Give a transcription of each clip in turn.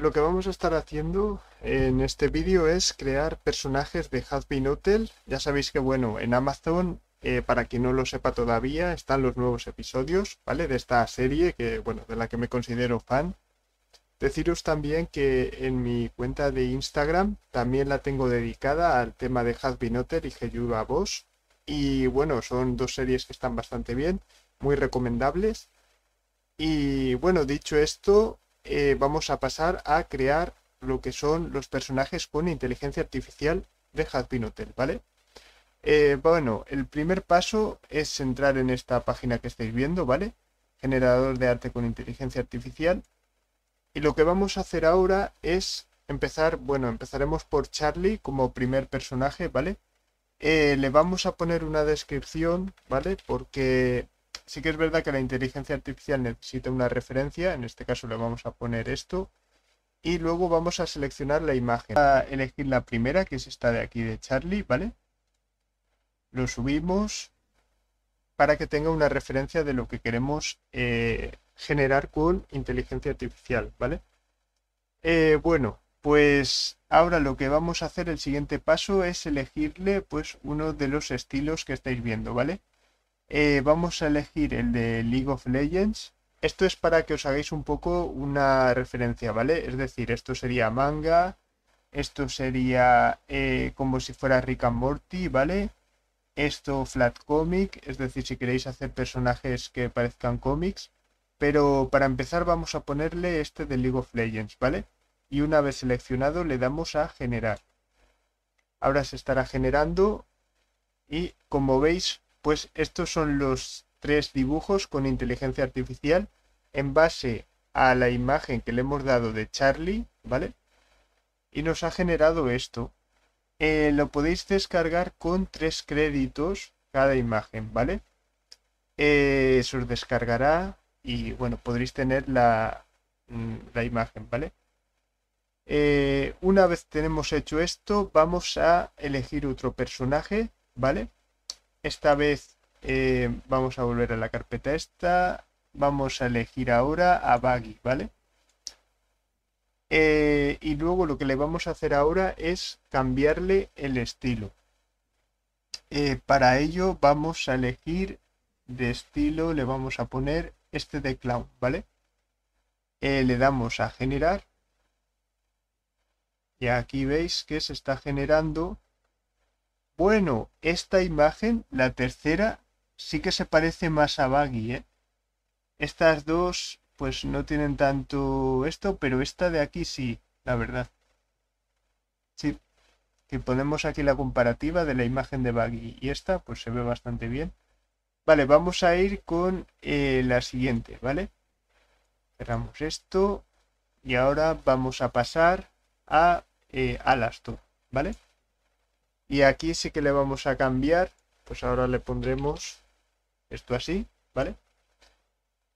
Lo que vamos a estar haciendo en este vídeo es crear personajes de Hazbin Hotel. Ya sabéis que, bueno, en Amazon, eh, para quien no lo sepa todavía, están los nuevos episodios, ¿vale? De esta serie, que, bueno, de la que me considero fan. Deciros también que en mi cuenta de Instagram también la tengo dedicada al tema de Hazbin Hotel y a vos. Y bueno, son dos series que están bastante bien, muy recomendables. Y bueno, dicho esto, eh, vamos a pasar a crear lo que son los personajes con inteligencia artificial de Hadpin Hotel, ¿vale? Eh, bueno, el primer paso es entrar en esta página que estáis viendo, ¿vale? Generador de arte con inteligencia artificial. Y lo que vamos a hacer ahora es empezar, bueno, empezaremos por Charlie como primer personaje, ¿vale? Eh, le vamos a poner una descripción, ¿vale? Porque sí que es verdad que la inteligencia artificial necesita una referencia, en este caso le vamos a poner esto, y luego vamos a seleccionar la imagen. A elegir la primera, que es esta de aquí de Charlie, ¿vale? Lo subimos para que tenga una referencia de lo que queremos eh, generar con inteligencia artificial, ¿vale? Eh, bueno, pues ahora lo que vamos a hacer, el siguiente paso, es elegirle pues uno de los estilos que estáis viendo, ¿vale? Eh, vamos a elegir el de League of Legends. Esto es para que os hagáis un poco una referencia, ¿vale? Es decir, esto sería manga, esto sería eh, como si fuera Rick and Morty, ¿vale? Esto flat comic, es decir, si queréis hacer personajes que parezcan cómics. Pero para empezar vamos a ponerle este de League of Legends, ¿vale? Y una vez seleccionado le damos a generar. Ahora se estará generando y como veis pues estos son los tres dibujos con inteligencia artificial en base a la imagen que le hemos dado de Charlie, ¿vale? Y nos ha generado esto. Eh, lo podéis descargar con tres créditos cada imagen, ¿vale? Eh, se os descargará y bueno, podréis tener la, mm, imagen, ¿vale? Eh, una vez tenemos hecho esto, vamos a elegir otro personaje, ¿vale? Esta vez eh, vamos a volver a la carpeta esta. Vamos a elegir ahora a Baggy, ¿vale? Eh, y luego lo que le vamos a hacer ahora es cambiarle el estilo. Eh, para ello vamos a elegir de estilo, le vamos a poner este de clown, ¿vale? le damos a generar. Y aquí veis que se está generando bueno, esta imagen, la tercera, sí que se parece más a Baggy, ¿eh? Estas dos, pues no tienen tanto esto, pero esta de aquí sí, la verdad. Sí, que ponemos aquí la comparativa de la imagen de Baggy y esta, pues se ve bastante bien. Vale, vamos a ir con eh, la siguiente, ¿vale? Cerramos esto y ahora vamos a pasar a eh, Alastor, ¿vale? Y aquí sí que le vamos a cambiar. Pues ahora le pondremos esto así, ¿vale?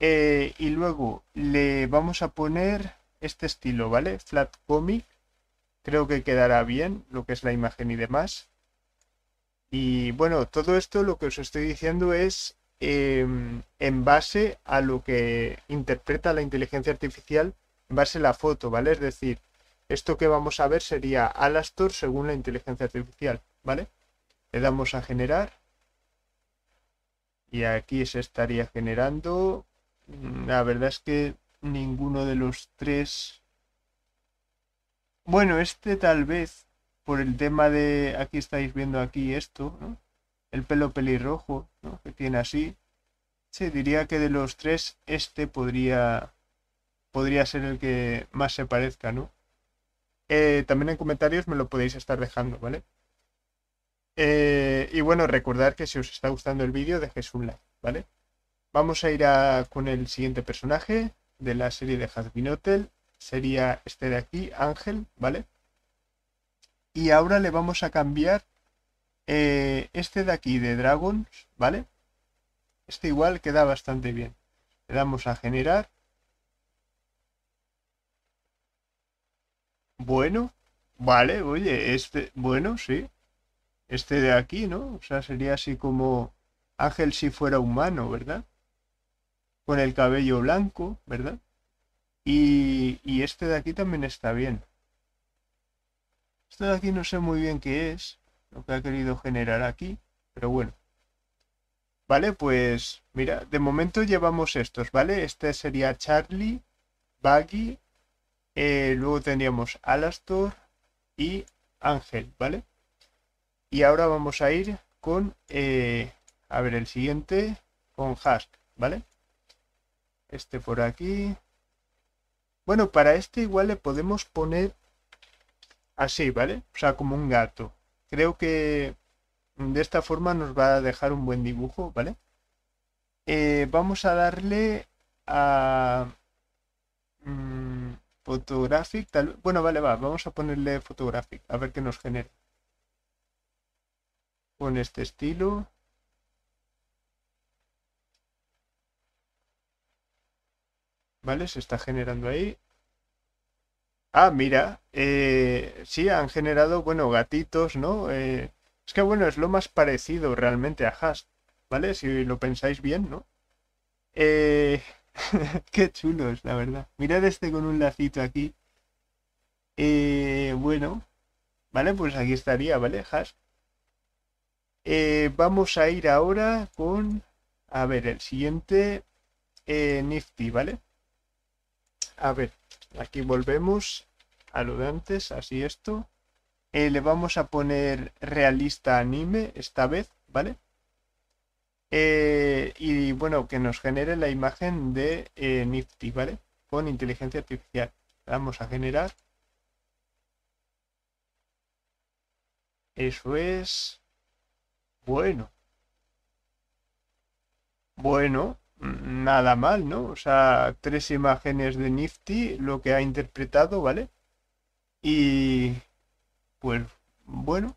Eh, y luego le vamos a poner este estilo, ¿vale? Flat Comic. Creo que quedará bien lo que es la imagen y demás. Y bueno, todo esto lo que os estoy diciendo es em, en base a lo que interpreta la inteligencia artificial, en base a la foto, ¿vale? Es decir, esto que vamos a ver sería Alastor según la inteligencia artificial, ¿vale? Le damos a generar. Y aquí se estaría generando. Mm, la verdad es que ninguno de los tres... Bueno, este tal vez, por el tema de... Aquí estáis viendo aquí esto, ¿no? El pelo pelirrojo, ¿no? Que tiene así. se diría que de los tres, este podría... Podría ser el que más se parezca, ¿no? Eh, también en comentarios me lo podéis estar dejando, ¿vale? Eh, y bueno, recordad que si os está gustando el vídeo, dejéis un like, ¿vale? Vamos a ir con el siguiente personaje de la serie de Hazbinotel. Hotel. Sería este de aquí, Ángel, ¿vale? Y ahora le vamos a cambiar eh, este de aquí, de Dragons, ¿vale? Este igual queda bastante bien. Le damos a generar Bueno, vale, oye, este, bueno, sí. Este de aquí, ¿no? O sea, sería así como Ángel si fuera humano, ¿verdad? Con el cabello blanco, ¿verdad? Y, este de aquí también está bien. Este de aquí no sé muy bien qué es, lo que ha querido generar aquí, pero bueno. Vale, pues mira, de momento llevamos estos, ¿vale? Este sería Charlie, Baggy, eh, luego tendríamos Alastor y Ángel, ¿vale? Y ahora vamos a ir con, eh, a ver, el siguiente, con Hask, ¿vale? Este por aquí. Bueno, para este igual le podemos poner así, ¿vale? O sea, como un gato. Creo que de esta forma nos va a dejar un buen dibujo, ¿vale? Eh, vamos a darle a... Mm, Photographic, Bueno, vale, va. Vamos a ponerle Photographic. A ver qué nos genera. Con este estilo. Vale, se está generando ahí. Ah, mira. Eh, sí, han generado, bueno, gatitos, ¿no? Eh, es que, bueno, es lo más parecido realmente a Hash, ¿Vale? Si lo pensáis bien, ¿no? Eh, Qué chulos, la verdad. Mirad este con un lacito aquí. Eh, bueno, vale, pues aquí estaría, ¿vale? Eh, vamos a ir ahora con, a ver, el siguiente eh, Nifty, ¿vale? A ver, aquí volvemos a lo de antes, así esto. le vamos a poner realista anime esta vez, ¿vale? Eh, y bueno, que nos genere la imagen de eh, Nifty, ¿vale? Con inteligencia artificial. Vamos a generar. Eso es. Bueno. Bueno, nada mal, ¿no? O sea, tres imágenes de Nifty, lo que ha interpretado, ¿vale? Y. Pues bueno.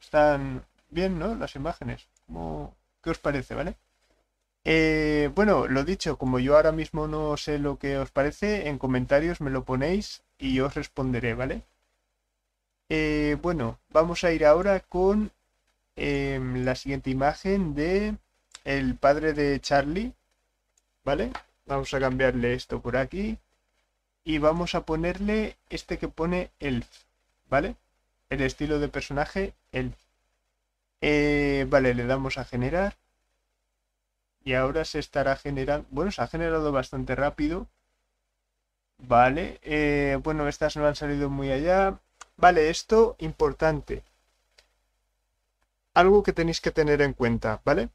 están bien, ¿no? Las imágenes. ¿Qué os parece, vale? Eh, bueno, lo dicho, como yo ahora mismo no sé lo que os parece, en comentarios me lo ponéis y yo os responderé, ¿vale? Eh, bueno, vamos a ir ahora con em, la siguiente imagen de el padre de Charlie, ¿vale? Vamos a cambiarle esto por aquí y vamos a ponerle este que pone Elf, ¿vale? El estilo de personaje Elf. Eh, vale, le damos a generar. Y ahora se estará generando... Bueno, se ha generado bastante rápido. Vale. Eh, bueno, estas no han salido muy allá. Vale, esto importante. Algo que tenéis que tener en cuenta, ¿vale?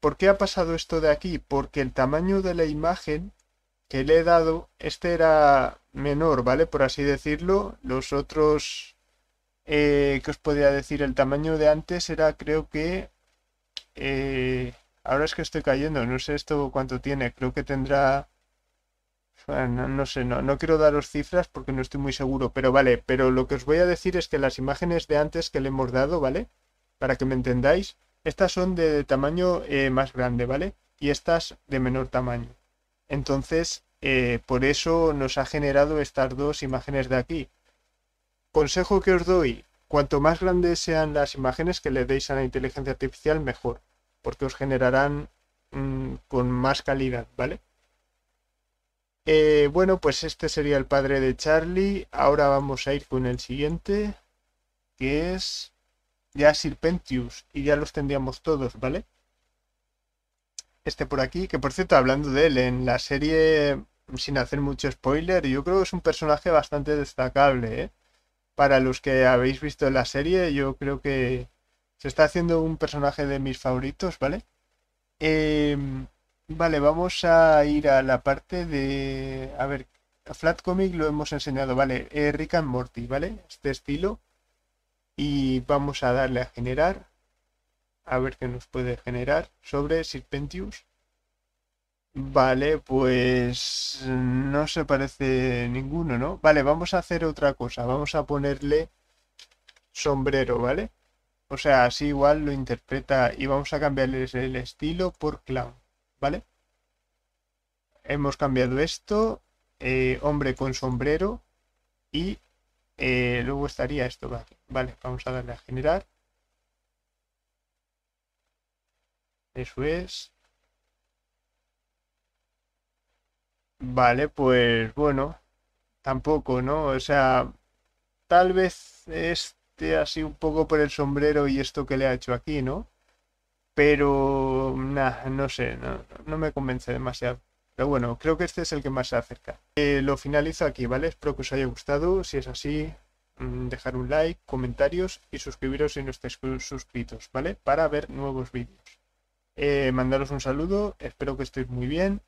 ¿Por qué ha pasado esto de aquí? Porque el tamaño de la imagen que le he dado, este era menor, ¿vale? Por así decirlo. Los otros, eh, que os podía decir, el tamaño de antes era creo que eh, ahora es que estoy cayendo, no sé esto cuánto tiene, creo que tendrá... no sé, no, quiero daros cifras porque no estoy muy seguro, pero vale, pero lo que os voy a decir es que las imágenes de antes que le hemos dado, ¿vale? Para que me entendáis, estas son de tamaño eh, más grande, ¿vale? Y estas de menor tamaño. Entonces, eh, por eso nos ha generado estas dos imágenes de aquí. Consejo que os doy, Cuanto más grandes sean las imágenes que le deis a la inteligencia artificial, mejor, porque os generarán mm, con más calidad, ¿vale? Eh, bueno, pues este sería el padre de Charlie. Ahora vamos a ir con el siguiente, que es ya Sirpentius, y ya los tendríamos todos, ¿vale? Este por aquí, que por cierto, hablando de él, en la serie, sin hacer mucho spoiler, yo creo que es un personaje bastante destacable, ¿eh? para los que habéis visto la serie, yo creo que se está haciendo un personaje de mis favoritos, ¿vale? Em, vale, vamos a ir a la parte de... A ver, Flat Comic lo hemos enseñado, ¿vale? Eric eh, and Morty, ¿vale? Este estilo. Y vamos a darle a generar. A ver qué nos puede generar sobre Sirpentius. Vale, pues no se parece ninguno, ¿no? Vale, vamos a hacer otra cosa. Vamos a ponerle sombrero, ¿vale? O sea, así igual lo interpreta y vamos a cambiarles el estilo por clown, ¿vale? Hemos cambiado esto, eh, hombre con sombrero y eh, luego estaría esto, vale. Vale, vamos a darle a generar. Eso es. Vale, pues bueno, tampoco, ¿no? O sea, tal vez esté así un poco por el sombrero y esto que le ha hecho aquí, ¿no? Pero, no sé, no, me convence demasiado. Pero bueno, creo que este es el que más se acerca. Eh, lo finalizo aquí, ¿vale? Espero que os haya gustado. Si es así, mm, dejar un like, comentarios y suscribiros si no estáis suscritos, ¿vale? Para ver nuevos vídeos. Eh, mandaros un saludo, espero que estéis muy bien